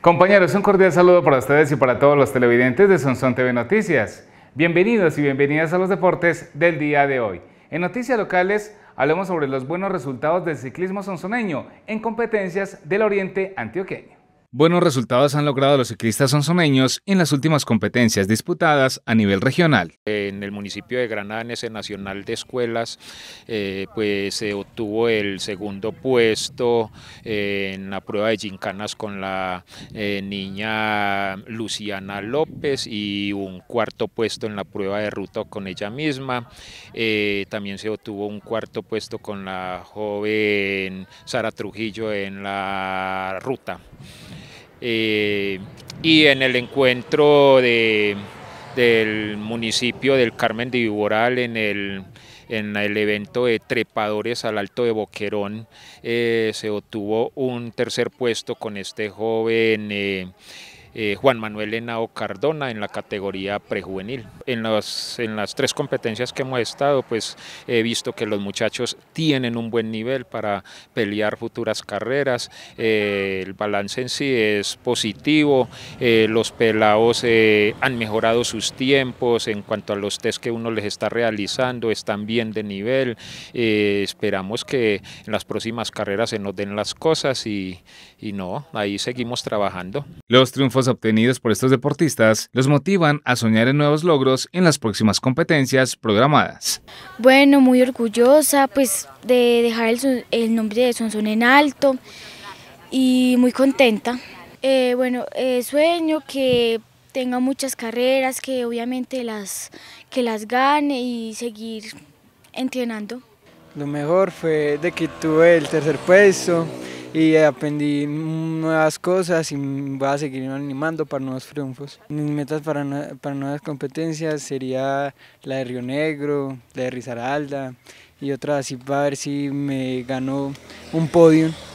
Compañeros, un cordial saludo para ustedes y para todos los televidentes de Sonson TV Noticias. Bienvenidos y bienvenidas a los deportes del día de hoy. En Noticias Locales hablamos sobre los buenos resultados del ciclismo sonsoneño en competencias del Oriente Antioqueño. Buenos resultados han logrado los ciclistas sonsoneños en las últimas competencias disputadas a nivel regional. En el municipio de Granada, en ese Nacional de Escuelas, eh, pues se obtuvo el segundo puesto eh, en la prueba de gincanas con la eh, niña Luciana López y un cuarto puesto en la prueba de ruta con ella misma. también se obtuvo un cuarto puesto con la joven Sara Trujillo en la ruta. Eh, y en el encuentro del municipio del Carmen de Viboral en el, en el evento de trepadores al alto de Boquerón eh, se obtuvo un tercer puesto con este joven eh, eh, Juan Manuel Henao Cardona en la categoría prejuvenil. En, los, en las tres competencias que hemos estado, pues he visto que los muchachos tienen un buen nivel para pelear futuras carreras, eh, el balance en sí es positivo, eh, los pelados han mejorado sus tiempos en cuanto a los test que uno les está realizando, están bien de nivel, esperamos que en las próximas carreras se nos den las cosas y, y no, ahí seguimos trabajando. Los triunfos obtenidos por estos deportistas los motivan a soñar en nuevos logros en las próximas competencias programadas. Bueno, muy orgullosa pues de dejar el, nombre de Sonson en alto y muy contenta. Eh, bueno, eh, sueño que tenga muchas carreras, que obviamente las, que las gane y seguir entrenando. Lo mejor fue de que tuve el tercer puesto, y aprendí nuevas cosas y voy a seguir animando para nuevos triunfos. Mis metas para, nuevas competencias sería la de Río Negro, la de Risaralda y otras así para ver si me ganó un podio.